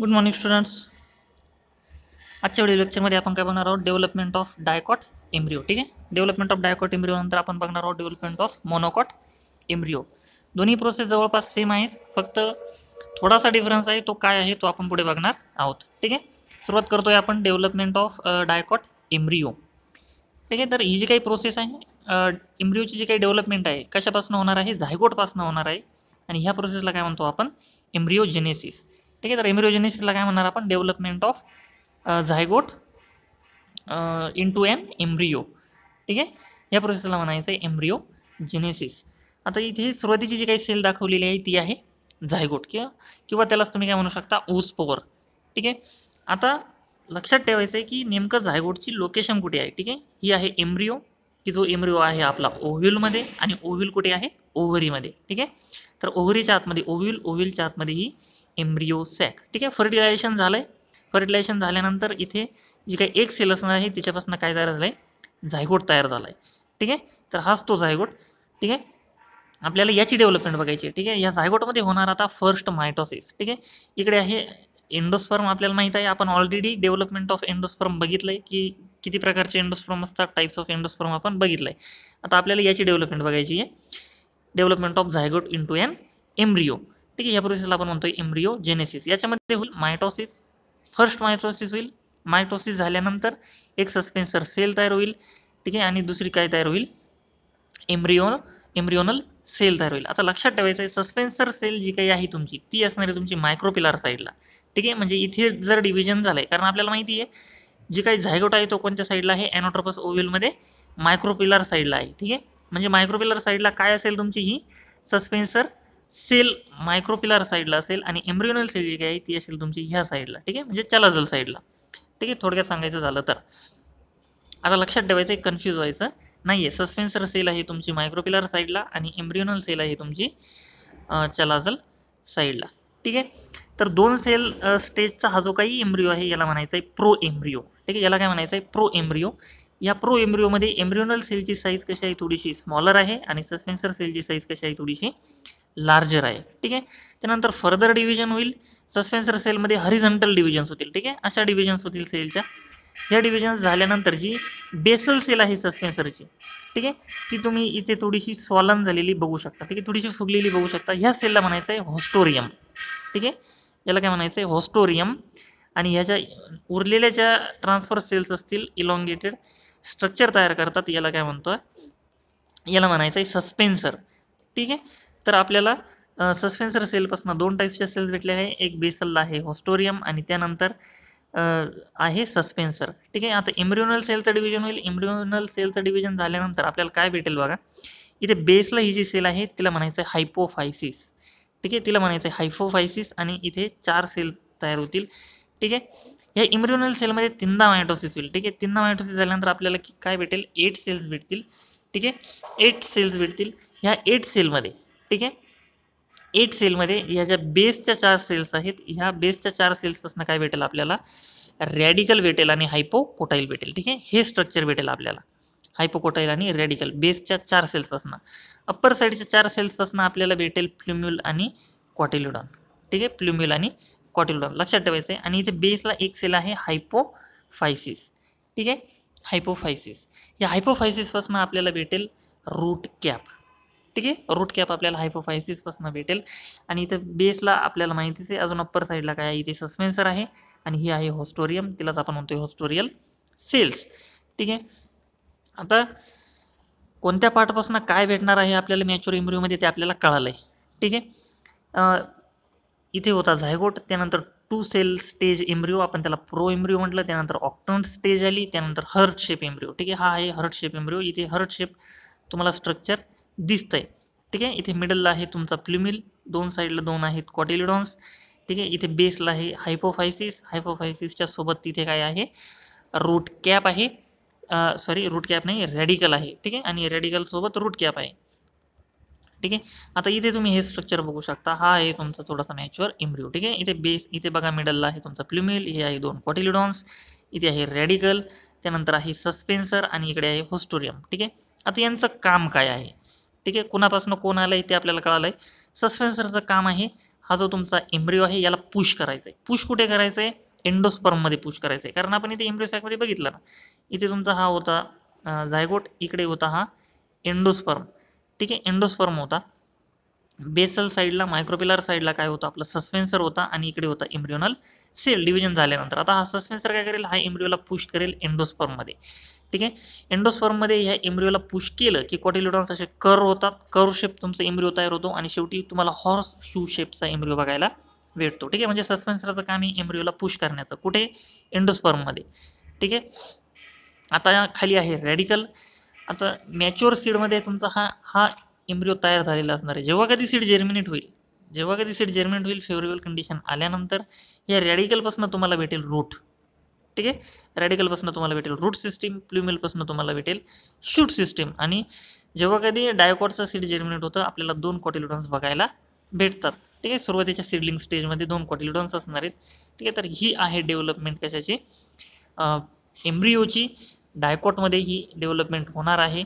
good morning students आजच्या वेळी लेक्चरमध्ये आपण काय बघणार आहोत डेव्हलपमेंट ऑफ डायकॉट एम्ब्रिओ ठीक आहे डेव्हलपमेंट ऑफ डायकॉट एम्ब्रिओ नंतर आपण बघणार आहोत डेव्हलपमेंट ऑफ मोनोकॉट एम्ब्रिओ दोन्ही प्रोसेस जवळपास सेम आहेत फक्त थोडासा डिफरन्स आहे तो काय आहे तो आपण पुढे बघणार आहोत ठीक आहे सुरुवात करतोय आपण डेव्हलपमेंट ऑफ डायकॉट एम्ब्रिओ ठीक आहे तर ही जी काही प्रोसेस आहे एम्ब्रिओची जी काही डेव्हलपमेंट आहे कशापासून होणार आहे झायकोटपासून होणार आहे आणि ह्या प्रोसेसला काय म्हणतो आपण एम्ब्रिओजेनेसिस ठीक आहे तर एम्ब्रिओजेनेसिसला काय म्हणणार आपण development of zygote into an embryo ठीक आहे या प्रोसेसला म्हणायचं आहे एम्ब्रिओ जेनेसिस आता इथे सुरुवातीची जी काही सेल दाखवलेली आहे ती आहे झायगोट किंवा किंवा त्यालाच तुम्ही काय म्हणू शकता ऊस ठीक आहे आता लक्षात ठेवायचं आहे की नेमकं झायगोटची लोकेशन कुठे आहे ठीक आहे ही आहे एम्ब्रिओ की जो एम्ब्रिओ आहे आपला ओव्हिलमध्ये आणि ओव्हिल कुठे आहे ओव्हरीमध्ये ठीक आहे तर ओव्हरीच्या आतमध्ये ओव्हिल ओव्हिलच्या आतमध्ये ही एम्ब्रिओ सॅक ठीक आहे फर्टिलायझेशन झालं आहे फर्टिलायझेशन झाल्यानंतर इथे जी काही एक सेल असणार आहे तिच्यापासून काय तयार झालं आहे झायगोट तयार झाला आहे ठीक आहे तर हाच तो झायगोट ठीक आहे आपल्याला याची डेव्हलपमेंट बघायची ठीक आहे या झायगोटमध्ये होणार आता फर्स्ट मायटॉसिस ठीक आहे इकडे आहे एंडोस्पर्म आपल्याला माहीत आहे आपण ऑलरेडी डेव्हलपमेंट ऑफ एंडोस्पर्म बघितलं आहे की किती प्रकारचे एंडोस्पर्म असतात टाईप्स ऑफ एंडोस्पर्म आपण बघितलं आहे आता आपल्याला याची डेव्हलपमेंट बघायची आहे development of zygote to an embryo ठीक आहे या प्रोसेसला आपण म्हणतो एम्ब्रिओ जेनेसिस याच्यामध्ये होईल मायटोसिस फर्स्ट मायटोसिस होईल मायटोसिस झाल्यानंतर एक सस्पेन्सर सेल तयार होईल ठीक आहे आणि दुसरी काय तयार होईल एम्ब्रिओ एम्ब्रिओनल सेल तयार होईल आता लक्षात ठेवायचं आहे सस्पेन्सर सेल जी काही आहे तुमची ती असणार आहे तुमची मायक्रोपिलार साईडला ठीक आहे म्हणजे इथे जर डिव्हिजन झालं आहे कारण आपल्याला माहिती आहे जी काही झायगोट आहे तो कोणत्या साईडला आहे ॲनोट्रोपस ओव्हिलमध्ये मायक्रोपिलर साईडला आहे ठीक आहे म्हणजे मायक्रोपिलर साईडला काय असेल तुमची ही सस्पेन्सर सेल मायक्रोपिलर साईडला असेल आणि एम्ब्रिओनल सेल जी काय आहे ती असेल तुमची ह्या साईडला ठीक आहे म्हणजे चलाजल साईडला ठीक आहे थोडक्यात सांगायचं झालं तर आता लक्षात ठेवायचं कन्फ्यूज व्हायचं नाही आहे सस्पेन्सर सेल आहे तुमची मायक्रोपिलर साईडला आणि एम्ब्रिओनल सेल आहे तुमची चलाजल साईडला ठीक आहे तर दोन सेल स्टेजचा हा जो काही एम्ब्रियो आहे याला म्हणायचा आहे प्रो एम्ब्रिओ ठीक आहे याला काय म्हणायचं आहे प्रो एम्ब्रिओ या प्रो एम्ब्रिओमध्ये सेल सेलची साईज कशी आहे थोडीशी स्मॉलर आहे आणि सस्पेन्सर सेलची साईज कशी आहे थोडीशी लार्जर आहे ठीक आहे त्यानंतर फर्दर डिव्हिजन होईल सस्पेन्सर सेलमध्ये हरिझंटल डिव्हिजन्स होतील ठीक आहे अशा डिव्हिजन्स होतील सेलच्या ह्या डिव्हिजन्स झाल्यानंतर जी बेसल सेल आहे सस्पेन्सरची ठीक आहे ती तुम्ही इथे थोडीशी सॉलन झालेली बघू शकता ठीक आहे थोडीशी फुगलेली बघू शकता ह्या सेलला म्हणायचं आहे हॉस्टोरियम ठीक आहे याला काय म्हणायचं आहे हॉस्टोरियम आणि ह्याच्या उरलेल्या ज्या ट्रान्सफर सेल्स असतील इलॉंगेटेड स्ट्रक्चर तयार करतात याला काय म्हणतो याला म्हणायचं आहे सस्पेन्सर ठीक आहे तर आपल्याला सस्पेन्सर सेलपासून दोन टाईप्सच्या सेल्स भेटलेल्या आहे एक बेसलला आहे होस्टोरियम आणि त्यानंतर आहे सस्पेन्सर ठीक आहे आता इम्ब्रिओनल सेलचं डिव्हिजन होईल इम्ब्रिओनल सेलचं डिव्हिजन झाल्यानंतर आपल्याला काय भेटेल बघा इथे बेसला ही जी सेल आहे तिला म्हणायचं आहे हायपोफायसिस ठीक आहे तिला म्हणायचं आहे हायफोफायसिस आणि इथे चार सेल तयार होतील ठीक आहे या इम्ब्रिओनल सेलमध्ये तीनदा मायटोसिस होईल ठीक आहे तीनदा मायटोसिस झाल्यानंतर आपल्याला की काय भेटेल एट सेल्स भेटतील ठीक आहे एट सेल्स भेटतील ह्या एट सेलमध्ये ठीक आहे एट सेलमध्ये या ज्या बेसच्या चार सेल्स आहेत ह्या बेसच्या चार सेल्सपासून काय भेटेल आपल्याला रॅडिकल भेटेल आणि हायपोकोटाईल भेटेल ठीक आहे हे स्ट्रक्चर भेटेल आपल्याला हायपोकोटाईल आणि रॅडिकल बेसच्या चार सेल्सपासून अप्पर साईडच्या चार सेल्सपासून आपल्याला भेटेल प्ल्युम्युल आणि क्वाटिल्युडॉन ठीक आहे प्ल्युम्युल आणि कॉटिल्युडॉन लक्षात ठेवायचं आहे आणि इथे बेसला एक सेल आहे हायपोफायसिस ठीक आहे हायपोफायसिस या हायपोफायसिसपासून आपल्याला भेटेल रूट कॅप ठीक आहे रूट कॅप आपल्याला हायफोफायसिसपासून भेटेल आणि इथं बेसला आपल्याला माहितीच आहे अजून अप्पर साईडला काय आहे इथे सस्पेन्सर आहे आणि ही आहे होस्टोरियम तिलाच आपण म्हणतो होस्टोरियल सेल्स ठीक आहे आता कोणत्या पार्टपासून काय भेटणार आहे आपल्याला मॅच्युअर इम्ब्रिओमध्ये ते आपल्याला कळालं आहे ठीक आहे इथे होता झायगोट त्यानंतर टू सेल स्टेज इम्ब्रिओ आपण त्याला प्रो इम्ब्रिओ म्हटलं त्यानंतर ऑक्टन स्टेज आली त्यानंतर हर्ट शेप इम्ब्रिओ ठीक आहे हा आहे हर्ट शेप इम्ब्रिओ इथे हर्ट शेप तुम्हाला स्ट्रक्चर दिसतं आहे ठीक आहे इथे मिडलला आहे तुमचा प्लुमिल दोन साईडला दोन आहेत कॉटिलिडॉन्स ठीक आहे इथे बेसला आहे हायपोफायसिस हायपोफायसिसच्या सोबत तिथे काय आहे रूट कॅप आहे सॉरी रूट कॅप नाही रॅडिकल आहे ठीक आहे आणि रॅडिकलसोबत रूट कॅप आहे ठीक आहे आता इथे तुम्ही हे स्ट्रक्चर बघू शकता हा आहे तुमचा थोडासा मॅच्युअर इम्ब्रियो ठीक आहे इथे बेस इथे बघा मिडलला आहे तुमचा प्लुमिल हे आहे दोन कॉटिलिडॉन्स इथे आहे रॅडिकल त्यानंतर आहे सस्पेन्सर आणि इकडे आहे होस्टोरियम ठीक आहे आता यांचं काम काय आहे ठीक आहे कोणापासून कोण आलं आहे ते आपल्याला कळालं आहे सस्पेन्सरचं काम आहे हा जो तुमचा एम्ब्रिओ आहे याला पुश करायचा आहे पुश कुठे करायचं आहे एंडोस्पर्ममध्ये पुश करायचं आहे कारण आपण इथे एम्ब्रिओ सॅकमध्ये बघितलं ना इथे तुमचा हा होता झायगोट इकडे होता हा एंडोस्पर्म ठीक आहे एंडोस्पर्म होता बेसल साईडला मायक्रोपिलर साईडला काय होतं आपला सस्पेन्सर होता आणि इकडे होता इम्ब्रिओनल सेल डिव्हिजन झाल्यानंतर आता हा सस्पेन्सर काय करेल हा इम्ब्रिओला पुश करेल एंडोस्पर्ममध्ये ठीक आहे एंडोस्फॉर्ममध्ये ह्या एम्ब्रिओला पुश केलं की कॉटिलिडॉन्स असे कर होतात कर शेप तुमचा एम्ब्रिओ तयार होतो आणि शेवटी तुम्हाला हॉर्स शू शेपचा एम्ब्रिओ बघायला भेटतो ठीक आहे म्हणजे सस्पेन्सरचं काम आहे एम्ब्रिओला पुश करण्याचं कुठे एंडोस्फॉर्ममध्ये ठीक आहे आता खाली आहे रॅडिकल आता मॅच्युअर सीडमध्ये तुमचा हा हा एम्ब्रिओ तयार झालेला असणार आहे जेव्हा कधी सीड जर्मिनेट होईल जेव्हा कधी सीड जर्मिनेट होईल फेवरेबल कंडिशन आल्यानंतर या रॅडिकलपासून तुम्हाला भेटेल रूट ठीक आहे रॅडिकलपासून तुम्हाला भेटेल रूट सिस्टीम प्ल्युमेलपासून तुम्हाला भेटेल शूट सिस्टीम आणि जेव्हा कधी डायकॉटचं सीड जर्मिनेट होतं आपल्याला दोन कॉटिलिडॉन्स बघायला भेटतात ठीक आहे सुरुवातीच्या सीडलिंग स्टेजमध्ये दोन कॉटिल्युडॉन्स असणार आहेत ठीक आहे तर ही आहे डेव्हलपमेंट कशाची एम्ब्रिओची डायकॉटमध्ये ही डेव्हलपमेंट होणार आहे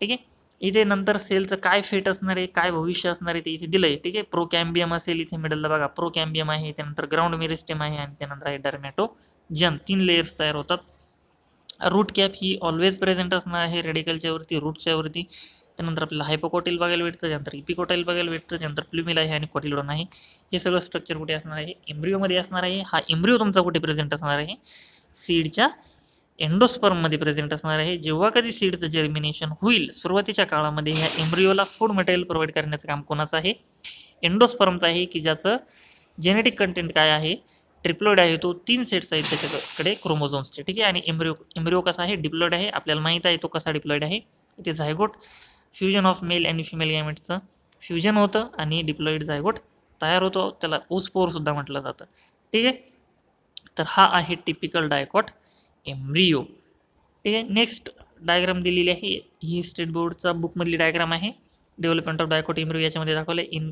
ठीक आहे इथे नंतर सेलचं काय फेट असणार आहे काय भविष्य असणार आहे ते इथे दिलं आहे ठीक आहे प्रो कॅम्बियम असेल इथे मिडलला बघा प्रो कॅम्बियम आहे त्यानंतर ग्राउंड मेरिस्टेम आहे आणि त्यानंतर आहे डर्मॅटो जन तीन लेयर्स तयार होतात रूट कॅप ही ऑलवेज प्रेझेंट असणार आहे रेडिकलच्या वरती रूटच्या वरती त्यानंतर आपल्याला हायपोकॉटेल बघायला भेटतं त्यानंतर इपिकॉटेल बघायला भेटतं त्यानंतर प्लुमिला आहे आणि कॉटिलॉन आहे हे सगळं स्ट्रक्चर कुठे असणार आहे एम्ब्रिओमध्ये असणार आहे हा एम्ब्रिओ तुमचा कुठे प्रेझेंट असणार आहे सीडच्या एंडोस्पर्ममध्ये प्रेझेंट असणार आहे जेव्हा कधी सीडचं जर्मिनेशन होईल सुरुवातीच्या काळामध्ये ह्या एम्ब्रिओला फूड मटेरियल प्रोव्हाइड करण्याचं काम कोणाचं आहे एंडोस्पर्मचं आहे की ज्याचं जेनेटिक कंटेंट काय आहे ट्रिप्लॉइड आहे तो तीन सेट्स आहेत त्याच्याकडे क्रोमोझोम्सचे ठीक आहे आणि एम्ब्रिओ एम्ब्रिओ कसा आहे डिप्लॉइड आहे आपल्याला माहीत आहे तो कसा डिप्लॉइड आहे इथे झायगोट फ्युजन ऑफ मेल आणि फिमेल गॅमेटचं फ्युजन होतं आणि डिप्लॉइड झायगोट तयार होतो त्याला सुद्धा म्हटलं जातं ठीक आहे तर हा आहे टिपिकल डायकॉट एम्ब्रिओ ठीक आहे नेक्स्ट डायग्राम दिलेली आहे ही स्टेट बोर्डचा बुकमधली डायग्राम आहे डेव्हलपमेंट ऑफ डायकॉट एम्ब्रिओ याच्यामध्ये दाखवलं इन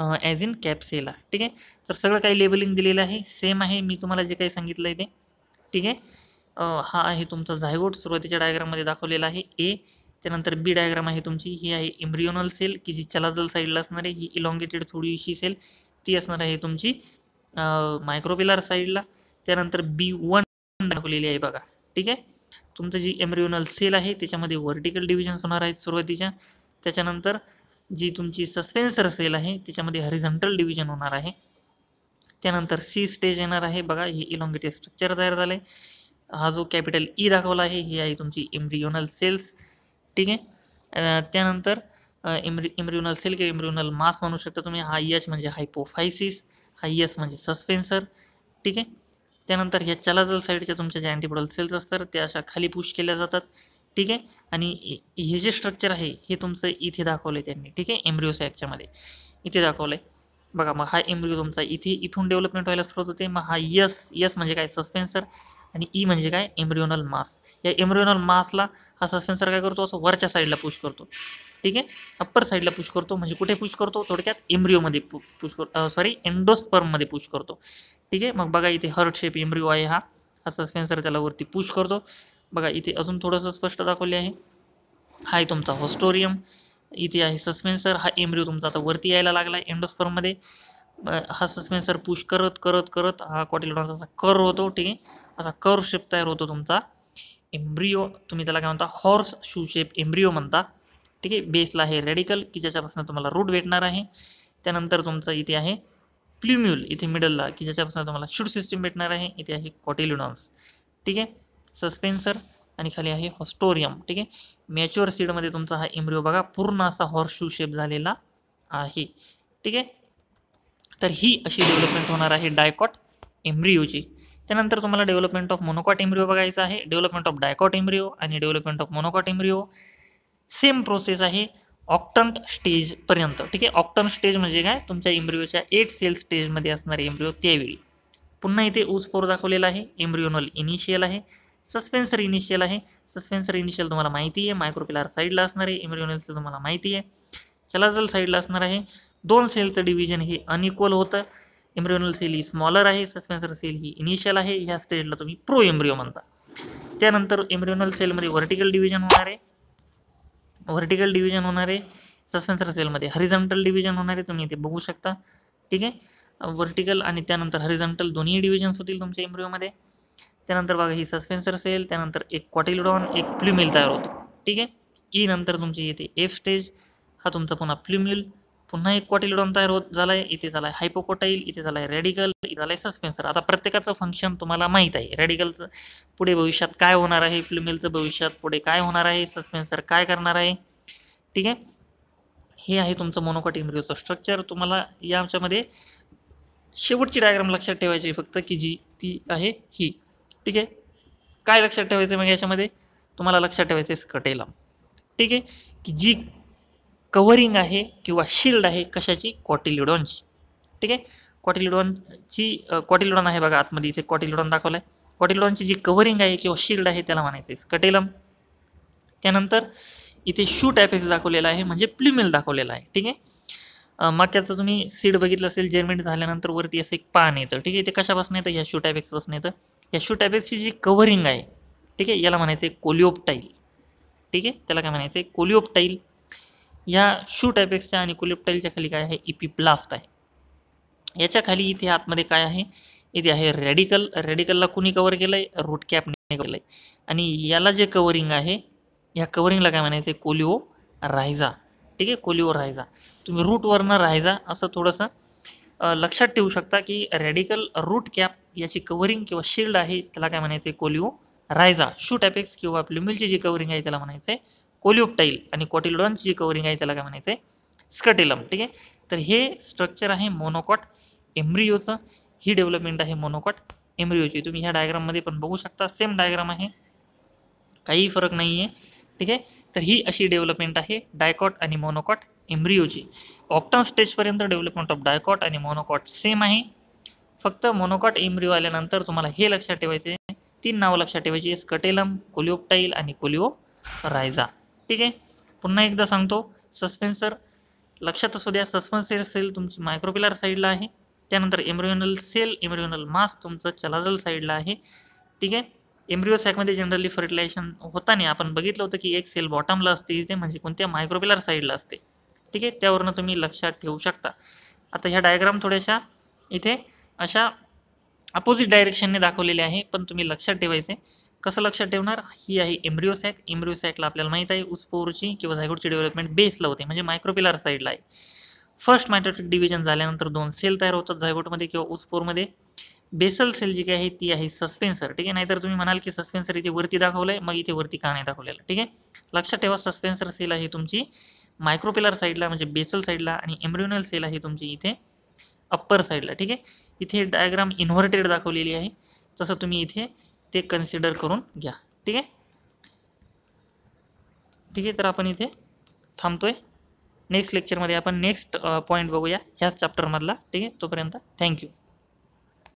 ॲज इन कॅप्सेला ठीक आहे तर सगळं काही लेबलिंग दिलेलं आहे सेम आहे मी तुम्हाला जे काही सांगितलं आहे ते ठीक आहे हा आहे तुमचा झायगोट सुरुवातीच्या डायग्राममध्ये दाखवलेला आहे ए त्यानंतर बी डायग्राम आहे तुमची ही आहे एम्ब्रिओनल सेल की जी चलाजल साईडला असणार आहे ही इलॉंगेटेड थोडीशी सेल ती असणार आहे तुमची मायक्रोपिलार साईडला त्यानंतर बी वन दाखवलेली आहे बघा ठीक आहे तुमचं जी एम्ब्रियोनल सेल आहे त्याच्यामध्ये व्हर्टिकल डिव्हिजन्स होणार आहेत सुरुवातीच्या त्याच्यानंतर जी तुमची सस्पेन्सर सेल आहे त्याच्यामध्ये हरिझंटल डिव्हिजन होणार आहे त्यानंतर सी स्टेज येणार आहे बघा हे इलॉंगेटेड स्ट्रक्चर तयार झालं हा जो कॅपिटल ई e दाखवला आहे ही आहे तुमची इम्ब्रियोनल सेल्स ठीक आहे त्यानंतर इम्रि सेल किंवा इम्ब्रियोनल मास म्हणू शकता तुम्ही हा यच म्हणजे हायपोफायसिस हा यस म्हणजे सस्पेन्सर ठीक आहे त्यानंतर ह्या चलाजल साईडच्या तुमच्या ज्या अँटीपोडल सेल्स असतात त्या अशा खाली पुश केल्या जातात ठीक आहे आणि हे जे स्ट्रक्चर आहे हे तुमचं इथे दाखवलं आहे त्यांनी ठीक आहे एम्ब्रिओ सॅकच्यामध्ये इथे दाखवलं आहे बघा मग हा एम्ब्रिओ तुमचा इथे इथून डेव्हलपमेंट व्हायला सुरुवात होते मग हा यस यस म्हणजे काय सस्पेन्सर आणि ई e म्हणजे काय एम्ब्रिओनल मास या एम्ब्रिओनल मासला हा सस्पेन्सर काय करतो असं वरच्या साईडला पुश करतो ठीक आहे अप्पर साईडला पुश करतो म्हणजे कुठे पुश करतो थोडक्यात एम्ब्रिओमध्ये पु पुश करतो सॉरी एन्डोस्पर्ममध्ये पुश करतो ठीक आहे मग बघा इथे हर्ट शेप एम्ब्रिओ आहे हा हा सस्पेन्सर त्याला वरती पुश करतो बघा इथे अजून थोडंसं स्पष्ट दाखवले आहे हा आहे तुमचा होस्टोरियम इथे आहे सस्पेन्सर हा एम्ब्रिओ तुमचा आता वरती यायला लागला आहे एंडोस्पर्ममध्ये हा सस्पेन्सर पुश करत करत करत हा कॉटेल्युडॉन्स असा कर होतो ठीक आहे असा कर शेप तयार होतो तुमचा एम्ब्रिओ तुम्ही त्याला काय म्हणता हॉर्स शू शेप एम्ब्रिओ म्हणता ठीक आहे बेसला आहे रेडिकल की ज्याच्यापासून तुम्हाला रूट भेटणार आहे त्यानंतर तुमचा इथे आहे प्ल्युम्युल इथे मिडलला की ज्याच्यापासून तुम्हाला शूट सिस्टीम भेटणार आहे इथे आहे कॉटिलोडॉन्स ठीक आहे सस्पेन्सर आणि खाली आहे हॉस्टोरियम ठीक आहे मॅच्युअर सीडमध्ये तुमचा हा एम्ब्रिओ बघा पूर्ण असा हॉर्स शू शेप झालेला आहे ठीक आहे तर ही अशी डेव्हलपमेंट होणार आहे डायकॉट एम्ब्रिओची त्यानंतर तुम्हाला डेव्हलपमेंट ऑफ मोनोकॉट एम्ब्रिओ बघायचा आहे डेव्हलपमेंट ऑफ डायकॉट एम्ब्रिओ आणि development of monocot embryo same process आहे ऑक्टंट स्टेजपर्यंत ठीक आहे ऑक्टंट स्टेज म्हणजे काय तुमच्या इम्ब्रिओच्या एट सेल स्टेजमध्ये असणारे एम्ब्रिओ त्यावेळी पुन्हा इथे ऊस फोर दाखवलेला आहे एम्ब्रिओनल इनिशियल आहे सस्पेन्सर इनिशियल आहे सस्पेन्सर इनिशियल तुम्हाला माहिती आहे मायक्रोपिलार साईडला असणार आहे सेल तुम्हाला माहिती आहे चलाजल साईडला असणार आहे दोन सेलचं डिव्हिजन हे अनइक्वल होतं एम्ब्रिओनल सेल ही स्मॉलर आहे सस्पेन्सर सेल ही इनिशियल आहे ह्या स्टेजला तुम्ही प्रो एम्ब्रिओ म्हणता त्यानंतर सेल सेलमध्ये व्हर्टिकल डिव्हिजन होणार आहे व्हर्टिकल डिव्हिजन होणार आहे सस्पेन्सर सेलमध्ये हरिझंटल डिव्हिजन होणार आहे तुम्ही इथे बघू शकता ठीक आहे व्हर्टिकल आणि त्यानंतर हरिझंटल दोन्ही डिव्हिजन्स होतील तुमच्या एम्ब्रिओमध्ये त्यानंतर बघा ही सस्पेन्सर असेल त्यानंतर एक क्वाटिलडॉन एक प्ल्युमेल तयार होतो ठीक आहे ई e नंतर तुमची येते एफ स्टेज हा तुमचा पुन्हा फ्ल्युमिल पुन्हा एक क्वाटिलडॉन तयार होत झाला आहे इथे झाला आहे हायपोकोटाईल इथे झाला आहे रेडिकल इथे झाला आहे सस्पेन्सर आता प्रत्येकाचं फंक्शन तुम्हाला माहीत आहे रेडिकलचं पुढे भविष्यात काय होणार आहे प्ल्युमेलचं भविष्यात पुढे काय होणार आहे सस्पेन्सर काय करणार आहे ठीक आहे हे आहे तुमचं मोनोकॉट स्ट्रक्चर तुम्हाला या आमच्यामध्ये शेवटची डायग्राम लक्षात ठेवायची फक्त की जी ती आहे ही ठीक आहे काय लक्षात ठेवायचं मग याच्यामध्ये तुम्हाला लक्षात ठेवायचं आहे स्कटेला ठीक आहे की जी कवरिंग आहे किंवा शिल्ड आहे कशाची कॉटिलिडॉनची ठीक आहे कॉटिलिडॉनची कॉटिलिडॉन आहे बघा आतमध्ये इथे कॉटिलिडॉन दाखवला आहे कॉटिलिडॉनची जी कवरिंग आहे किंवा शिल्ड आहे त्याला म्हणायचं आहे स्कटेलम त्यानंतर इथे शूट ॲपेक्स दाखवलेला आहे म्हणजे प्लिमेल दाखवलेला आहे ठीक आहे त्याचं तुम्ही सीड बघितलं असेल जर्मिनेट झाल्यानंतर वरती असं एक पान येतं ठीक आहे ते कशापासून येतं ह्या शूट ॲपेक्सपासून येतं यशू टायबेक्सची जी कवरिंग आहे ठीक आहे याला म्हणायचं आहे कोलिओपटाईल ठीक आहे त्याला काय म्हणायचं आहे कोलिओपटाईल या शू टॅबेक्सच्या आणि कोलिओपटाईलच्या खाली काय आहे इपी प्लास्ट आहे याच्या खाली इथे आतमध्ये काय आहे इथे आहे रेडिकल रेडिकलला कुणी कवर केलं आहे रूट कॅपने केलं आहे आणि याला जे कवरिंग आहे या कवरिंगला काय म्हणायचं आहे कोलिओ रायझा ठीक आहे कोलिओ रायझा तुम्ही रूटवरनं रायझा असं थोडंसं लक्षात ठेवू शकता की रेडिकल रूट कॅप याची कवरिंग किंवा शिल्ड आहे त्याला काय म्हणायचं आहे कोलिओ रायझा शूट अपेक्स किंवा आपली जी कवरिंग आहे त्याला म्हणायचं आहे कोलिओप्टाईल आणि कॉटिलोडॉनची जी कवरिंग आहे त्याला काय म्हणायचं आहे स्कटेलम ठीक आहे तर हे स्ट्रक्चर आहे मोनोकॉट एम्ब्रिओचं ही डेव्हलपमेंट आहे मोनोकॉट एम्ब्रिओची तुम्ही ह्या डायग्राममध्ये पण बघू शकता सेम डायग्राम आहे काही फरक नाही ठीक आहे तर ही अशी डेव्हलपमेंट आहे डायकॉट आणि मोनोकॉट एम्ब्रिओची ऑप्टन स्टेजपर्यंत डेव्हलपमेंट ऑफ डायकॉट आणि मोनोकॉट सेम आहे फक्त मोनोकॉट एम्ब्रिओ आल्यानंतर तुम्हाला हे लक्षात ठेवायचे तीन नावं लक्षात ठेवायची स्कटेलम कोलिओप्टाईल आणि कोलिओ रायझा ठीक आहे पुन्हा एकदा सांगतो सस्पेन्सर लक्षात असू द्या सस्पेन्सर सेल तुमची मायक्रोपिलर साईडला आहे त्यानंतर एम्ब्रिओनल सेल एम्ब्रिओनल मास तुमचं चलाजल साईडला आहे ठीक आहे एम्ब्रिओ सॅकमध्ये जनरली फर्टिलायझेशन होताना आपण बघितलं होतं की एक सेल बॉटमला असते इथे म्हणजे कोणत्या मायक्रोपिलर साईडला असते ठीक आहे त्यावरनं तुम्ही लक्षात ठेवू शकता आता ह्या डायग्राम थोड्याशा इथे अशा अपोजिट डायरेक्शनने दाखवलेली आहे पण तुम्ही लक्षात ठेवायचे कसं लक्षात ठेवणार ही आहे एम्ब्रिओसॅक सॅक सॅकला आपल्याला माहीत आहे उसपोरची किंवा झायगोडची डेव्हलपमेंट बेसला होते म्हणजे मायक्रोपिलर साईडला आहे फर्स्ट मायटोटिक डिव्हिजन झाल्यानंतर दोन सेल तयार होतात झायगोटमध्ये किंवा उसपोरमध्ये बेसल सेल जी काही आहे ती आहे सस्पेन्सर ठीक आहे नाहीतर तुम्ही म्हणाल की सस्पेन्सर इथे वरती दाखवलं आहे मग इथे वरती का नाही दाखवलेलं ठीक आहे लक्षात ठेवा सस्पेन्सर सेल आहे तुमची मायक्रोपिलर साईडला म्हणजे बेसल साईडला आणि एम्ब्रिओनल सेल आहे तुमची इथे अप्पर साईडला ठीक आहे इथे डायग्राम इन्व्हर्टेड दाखवलेली आहे तसं तुम्ही इथे ते कन्सिडर करून घ्या ठीक आहे ठीक आहे तर आपण इथे थांबतो आहे नेक्स्ट लेक्चरमध्ये आपण नेक्स्ट पॉईंट बघूया ह्याच चॅप्टरमधला ठीक आहे तोपर्यंत थँक्यू